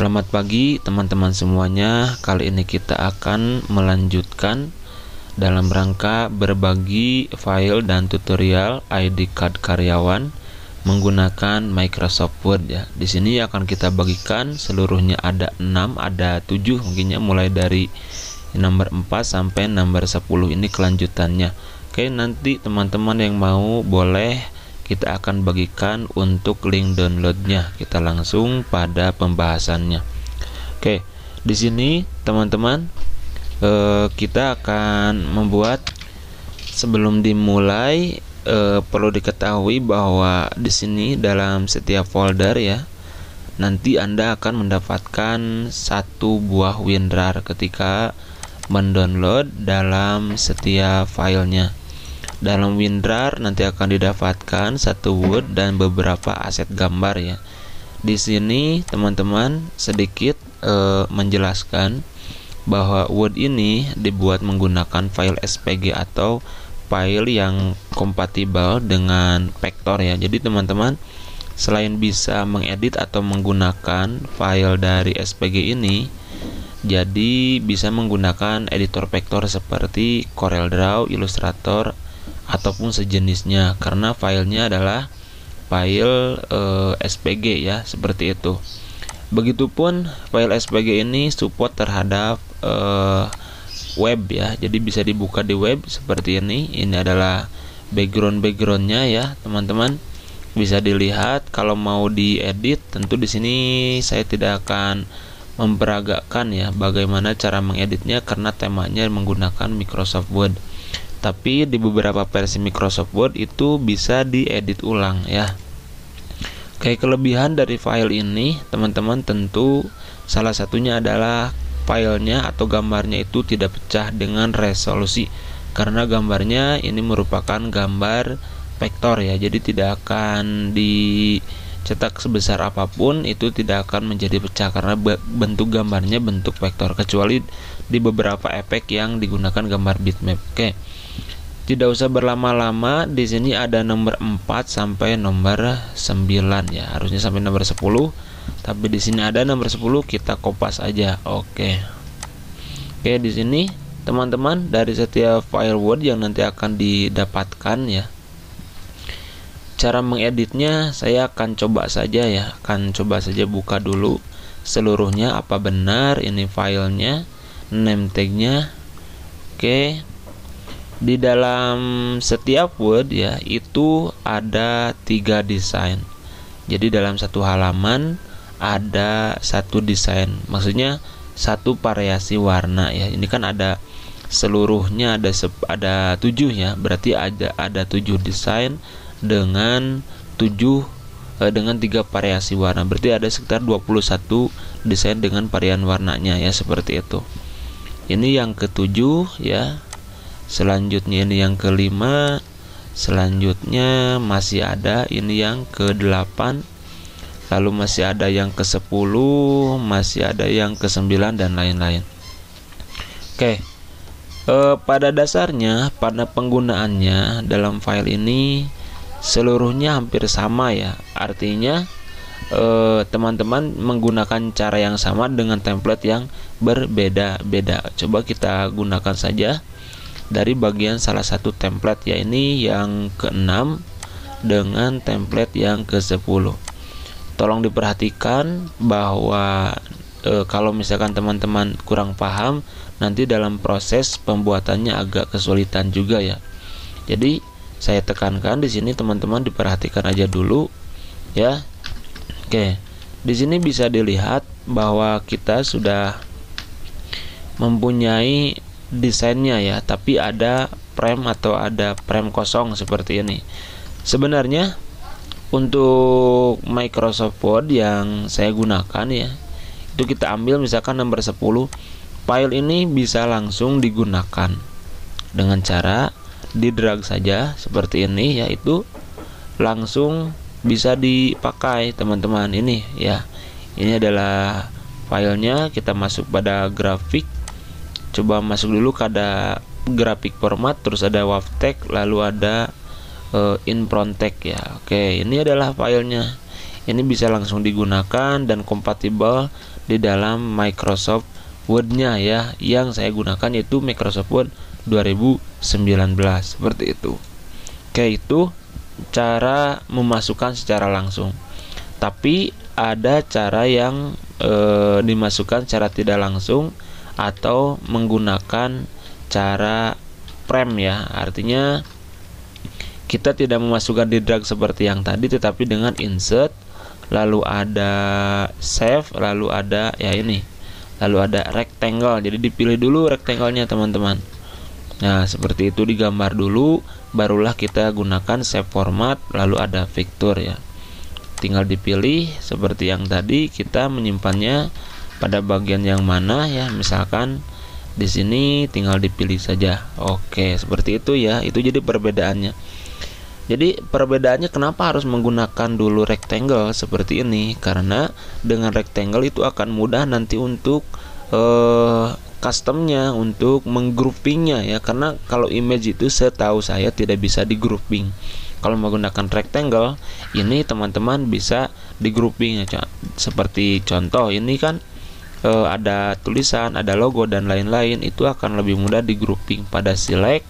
Selamat pagi teman-teman semuanya. Kali ini kita akan melanjutkan dalam rangka berbagi file dan tutorial ID card karyawan menggunakan Microsoft Word ya. Di sini akan kita bagikan seluruhnya ada 6, ada 7 mungkinnya mulai dari nomor 4 sampai nomor 10 ini kelanjutannya. Oke, nanti teman-teman yang mau boleh kita akan bagikan untuk link downloadnya. Kita langsung pada pembahasannya. Oke, di sini teman-teman eh, kita akan membuat sebelum dimulai eh, perlu diketahui bahwa di sini dalam setiap folder ya nanti Anda akan mendapatkan satu buah WinRAR ketika mendownload dalam setiap filenya. Dalam WinRAR nanti akan didapatkan satu wood dan beberapa aset gambar ya. Di sini teman-teman sedikit e, menjelaskan bahwa wood ini dibuat menggunakan file SPG atau file yang kompatibel dengan vektor ya. Jadi teman-teman selain bisa mengedit atau menggunakan file dari SPG ini, jadi bisa menggunakan editor vektor seperti CorelDRAW, Illustrator, ataupun sejenisnya karena filenya adalah file e, eh, SPG ya seperti itu. Begitupun file SPG ini support terhadap e, web ya jadi bisa dibuka di web seperti ini ini adalah background backgroundnya ya teman-teman bisa dilihat kalau mau diedit tentu di sini saya tidak akan memperagakan ya bagaimana cara mengeditnya karena temanya menggunakan Microsoft Word tapi di beberapa versi Microsoft Word itu bisa diedit ulang ya. Oke, kelebihan dari file ini teman-teman tentu salah satunya adalah filenya atau gambarnya itu tidak pecah dengan resolusi karena gambarnya ini merupakan gambar vektor ya jadi tidak akan dicetak sebesar apapun itu tidak akan menjadi pecah karena bentuk gambarnya bentuk vektor kecuali di beberapa efek yang digunakan gambar bitmap oke okay tidak usah berlama-lama di sini ada nomor 4 sampai nomor 9 ya harusnya sampai nomor 10 tapi di sini ada nomor 10 kita kopas aja oke oke di sini teman-teman dari setiap firewood yang nanti akan didapatkan ya cara mengeditnya saya akan coba saja ya akan coba saja buka dulu seluruhnya apa benar ini filenya name tagnya oke di dalam setiap Word ya itu ada tiga desain. Jadi dalam satu halaman ada satu desain. Maksudnya satu variasi warna ya. Ini kan ada seluruhnya ada sep, ada tujuh ya. Berarti ada ada tujuh desain dengan tujuh eh, dengan tiga variasi warna. Berarti ada sekitar 21 desain dengan varian warnanya ya seperti itu. Ini yang ketujuh ya selanjutnya ini yang kelima selanjutnya masih ada ini yang ke delapan lalu masih ada yang ke sepuluh masih ada yang ke sembilan dan lain-lain oke e, pada dasarnya pada penggunaannya dalam file ini seluruhnya hampir sama ya artinya eh, teman-teman menggunakan cara yang sama dengan template yang berbeda-beda. Coba kita gunakan saja dari bagian salah satu template ya ini yang keenam dengan template yang ke-10 tolong diperhatikan bahwa e, kalau misalkan teman-teman kurang paham nanti dalam proses pembuatannya agak kesulitan juga ya jadi saya tekankan di sini teman-teman diperhatikan aja dulu ya oke di sini bisa dilihat bahwa kita sudah mempunyai desainnya ya, tapi ada frame atau ada frame kosong seperti ini. Sebenarnya untuk Microsoft Word yang saya gunakan ya, itu kita ambil misalkan nomor 10. File ini bisa langsung digunakan dengan cara di drag saja seperti ini yaitu langsung bisa dipakai teman-teman ini ya. Ini adalah filenya kita masuk pada grafik coba masuk dulu kada grafik format terus ada wavtek lalu ada uh, ya oke ini adalah filenya ini bisa langsung digunakan dan kompatibel di dalam Microsoft Word-nya ya yang saya gunakan yaitu Microsoft Word 2019 seperti itu oke itu cara memasukkan secara langsung tapi ada cara yang e, dimasukkan secara tidak langsung atau menggunakan cara prem ya. Artinya kita tidak memasukkan di drag seperti yang tadi tetapi dengan insert lalu ada save lalu ada ya ini lalu ada rectangle jadi dipilih dulu rectangle-nya teman-teman nah seperti itu digambar dulu barulah kita gunakan save format lalu ada vector ya tinggal dipilih seperti yang tadi kita menyimpannya pada bagian yang mana ya misalkan di sini tinggal dipilih saja oke seperti itu ya itu jadi perbedaannya jadi perbedaannya kenapa harus menggunakan dulu rectangle seperti ini karena dengan rectangle itu akan mudah nanti untuk eh, customnya untuk menggroupingnya ya karena kalau image itu setahu saya tidak bisa di grouping kalau menggunakan rectangle ini teman-teman bisa di grouping seperti contoh ini kan Eh, ada tulisan, ada logo dan lain-lain itu akan lebih mudah di grouping pada select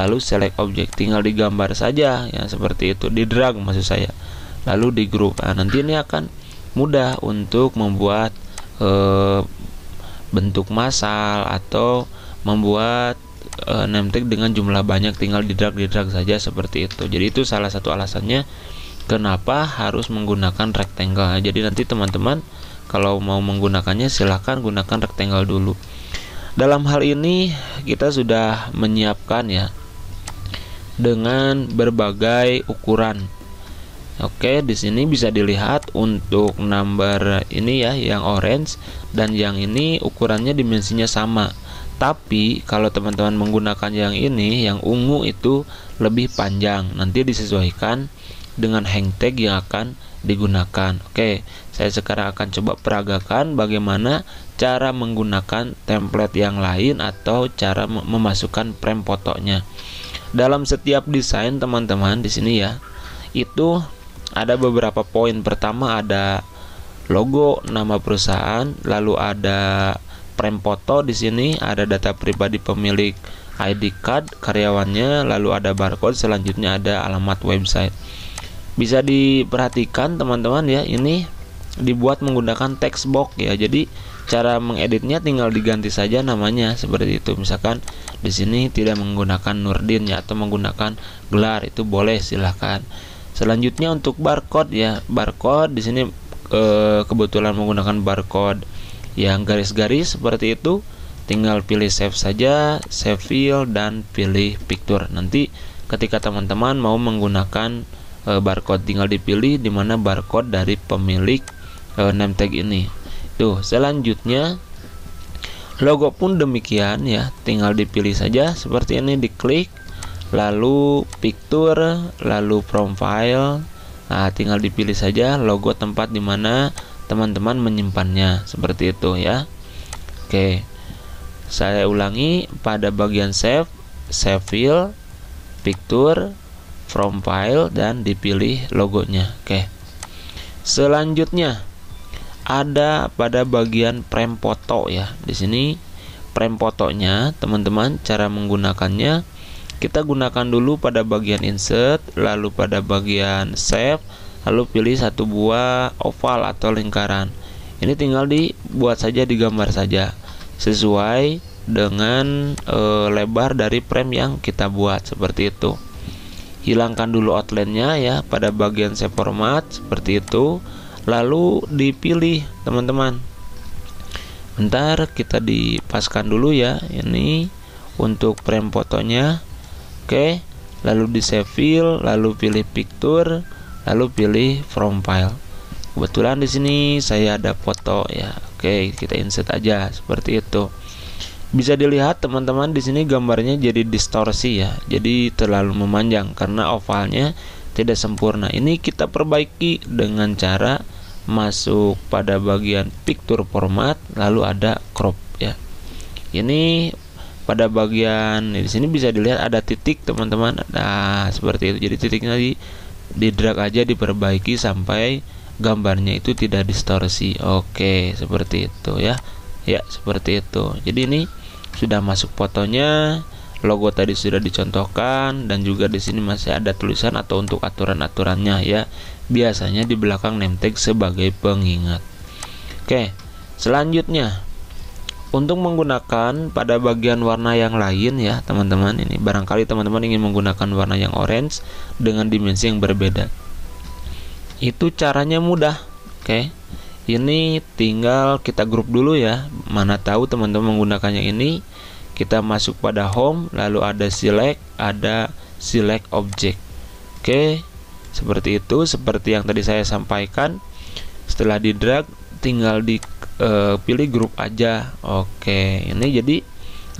lalu select objek tinggal digambar saja ya seperti itu di drag maksud saya lalu di grup nah, nanti ini akan mudah untuk membuat e, bentuk masal atau membuat e, name tag dengan jumlah banyak tinggal di drag di drag saja seperti itu jadi itu salah satu alasannya kenapa harus menggunakan rectangle nah, jadi nanti teman-teman kalau mau menggunakannya silahkan gunakan rectangle dulu. Dalam hal ini kita sudah menyiapkan ya dengan berbagai ukuran. Oke, di sini bisa dilihat untuk number ini ya yang orange dan yang ini ukurannya dimensinya sama. Tapi kalau teman-teman menggunakan yang ini yang ungu itu lebih panjang. Nanti disesuaikan dengan hang tag yang akan digunakan. Oke, saya sekarang akan coba peragakan bagaimana cara menggunakan template yang lain atau cara memasukkan frame fotonya. Dalam setiap desain teman-teman di sini ya, itu ada beberapa poin. Pertama ada logo, nama perusahaan, lalu ada frame foto di sini, ada data pribadi pemilik ID card karyawannya, lalu ada barcode, selanjutnya ada alamat website bisa diperhatikan teman-teman ya ini dibuat menggunakan text box ya jadi cara mengeditnya tinggal diganti saja namanya seperti itu misalkan di sini tidak menggunakan Nurdin ya atau menggunakan gelar itu boleh silahkan selanjutnya untuk barcode ya barcode di sini e, kebetulan menggunakan barcode yang garis-garis seperti itu tinggal pilih save saja save file dan pilih picture nanti ketika teman-teman mau menggunakan e, barcode tinggal dipilih di mana barcode dari pemilik e, eh, name tag ini tuh selanjutnya logo pun demikian ya tinggal dipilih saja seperti ini diklik lalu picture lalu profile nah tinggal dipilih saja logo tempat di mana teman-teman menyimpannya seperti itu ya oke saya ulangi pada bagian save save file picture from file dan dipilih logonya. Oke. Selanjutnya ada pada bagian frame foto ya. Di sini frame fotonya, teman-teman, cara menggunakannya kita gunakan dulu pada bagian insert, lalu pada bagian save, lalu pilih satu buah oval atau lingkaran. Ini tinggal dibuat saja di gambar saja sesuai dengan e, lebar dari frame yang kita buat seperti itu hilangkan dulu outline-nya ya pada bagian save format seperti itu lalu dipilih teman-teman bentar kita dipaskan dulu ya ini untuk frame fotonya oke lalu di save file lalu pilih picture lalu pilih from file kebetulan di sini saya ada foto ya oke kita insert aja seperti itu bisa dilihat teman-teman di sini gambarnya jadi distorsi ya jadi terlalu memanjang karena ovalnya tidak sempurna ini kita perbaiki dengan cara masuk pada bagian picture format lalu ada crop ya ini pada bagian di sini bisa dilihat ada titik teman-teman nah seperti itu jadi titiknya di di drag aja diperbaiki sampai gambarnya itu tidak distorsi oke seperti itu ya ya seperti itu jadi ini sudah masuk fotonya logo tadi sudah dicontohkan dan juga di sini masih ada tulisan atau untuk aturan-aturannya ya biasanya di belakang name tag sebagai pengingat oke selanjutnya untuk menggunakan pada bagian warna yang lain ya teman-teman ini barangkali teman-teman ingin menggunakan warna yang orange dengan dimensi yang berbeda itu caranya mudah oke ini tinggal kita grup dulu ya mana tahu teman-teman menggunakannya ini kita masuk pada home lalu ada select ada select object oke seperti itu seperti yang tadi saya sampaikan setelah di drag tinggal di e, pilih grup aja oke ini jadi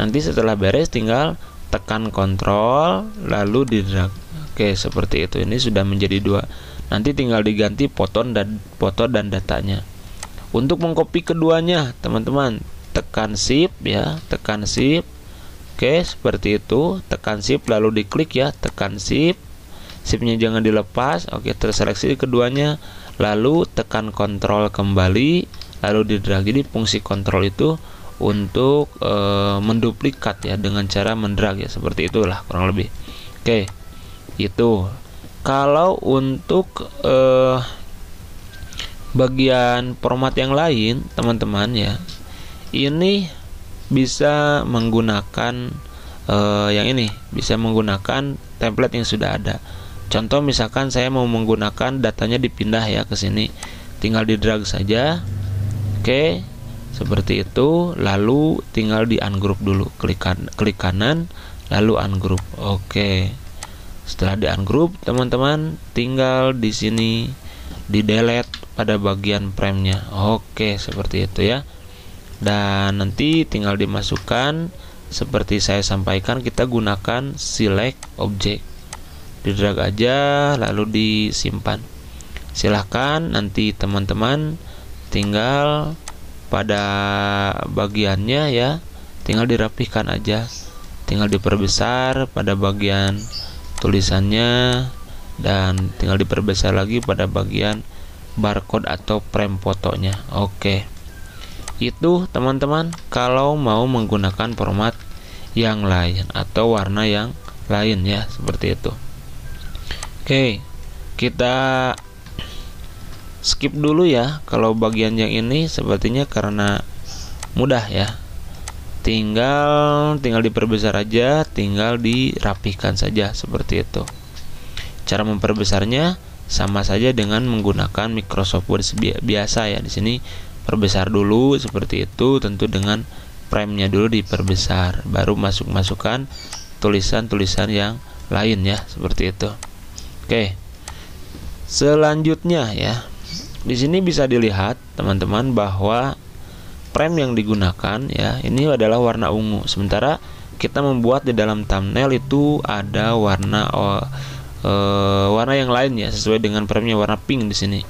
nanti setelah beres tinggal tekan kontrol lalu di drag oke seperti itu ini sudah menjadi dua nanti tinggal diganti foto dan foto dan datanya untuk mengcopy keduanya, teman-teman, tekan shift ya, tekan shift. Oke, seperti itu, tekan shift lalu diklik ya, tekan shift. Shiftnya jangan dilepas. Oke, terseleksi keduanya, lalu tekan kontrol kembali, lalu di drag. Jadi fungsi kontrol itu untuk e, menduplikat ya dengan cara mendrag ya seperti itulah kurang lebih. Oke. Itu. Kalau untuk eh bagian format yang lain teman-teman ya ini bisa menggunakan uh, yang ini bisa menggunakan template yang sudah ada contoh misalkan saya mau menggunakan datanya dipindah ya ke sini tinggal di drag saja oke seperti itu lalu tinggal di ungroup dulu klik, kan klik kanan lalu ungroup oke setelah di ungroup teman-teman tinggal di sini di delete pada bagian premnya oke seperti itu ya dan nanti tinggal dimasukkan seperti saya sampaikan kita gunakan select object di drag aja lalu disimpan silahkan nanti teman-teman tinggal pada bagiannya ya tinggal dirapihkan aja tinggal diperbesar pada bagian tulisannya dan tinggal diperbesar lagi pada bagian barcode atau frame fotonya oke okay. itu teman-teman kalau mau menggunakan format yang lain atau warna yang lain ya seperti itu oke okay. kita skip dulu ya kalau bagian yang ini sepertinya karena mudah ya tinggal tinggal diperbesar aja tinggal dirapihkan saja seperti itu cara memperbesarnya sama saja dengan menggunakan Microsoft Word biasa ya di sini perbesar dulu seperti itu tentu dengan frame nya dulu diperbesar baru masuk-masukkan tulisan-tulisan yang lain ya seperti itu oke selanjutnya ya di sini bisa dilihat teman-teman bahwa prime yang digunakan ya ini adalah warna ungu sementara kita membuat di dalam thumbnail itu ada warna oh, uh, warna yang lain ya sesuai dengan frame-nya warna pink di sini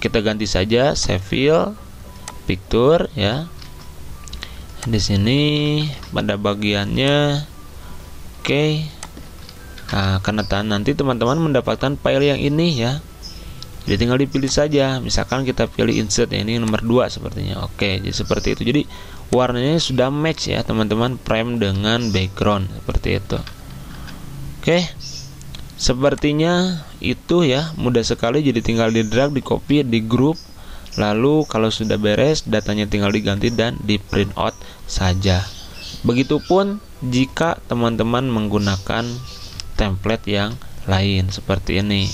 kita ganti saja sevil picture ya di sini pada bagiannya oke okay. nah, karena nanti teman-teman mendapatkan file yang ini ya jadi tinggal dipilih saja misalkan kita pilih insert ya, ini nomor 2 sepertinya oke okay, jadi seperti itu jadi warnanya sudah match ya teman-teman frame dengan background seperti itu oke okay. Sepertinya itu ya mudah sekali jadi tinggal di drag, di copy, di grup. Lalu kalau sudah beres datanya tinggal diganti dan di print out saja. Begitupun jika teman-teman menggunakan template yang lain seperti ini.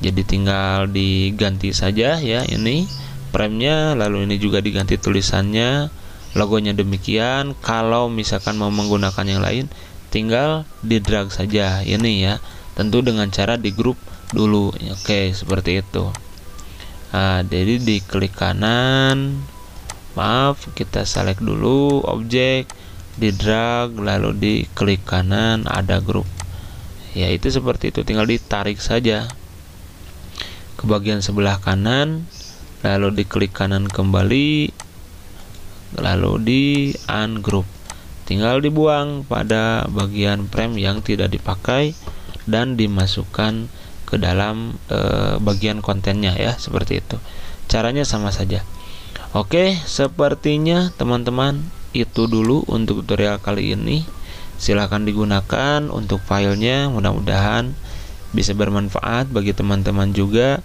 Jadi tinggal diganti saja ya ini framenya lalu ini juga diganti tulisannya logonya demikian kalau misalkan mau menggunakan yang lain tinggal di drag saja ini ya tentu dengan cara di grup dulu oke seperti itu nah, jadi di klik kanan maaf kita select dulu objek di drag lalu di klik kanan ada grup ya itu seperti itu tinggal ditarik saja ke bagian sebelah kanan lalu di klik kanan kembali lalu di ungroup tinggal dibuang pada bagian frame yang tidak dipakai dan dimasukkan ke dalam e, bagian kontennya ya seperti itu caranya sama saja oke sepertinya teman-teman itu dulu untuk tutorial kali ini silahkan digunakan untuk filenya mudah-mudahan bisa bermanfaat bagi teman-teman juga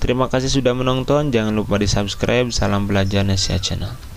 terima kasih sudah menonton jangan lupa di subscribe salam belajar nesya Channel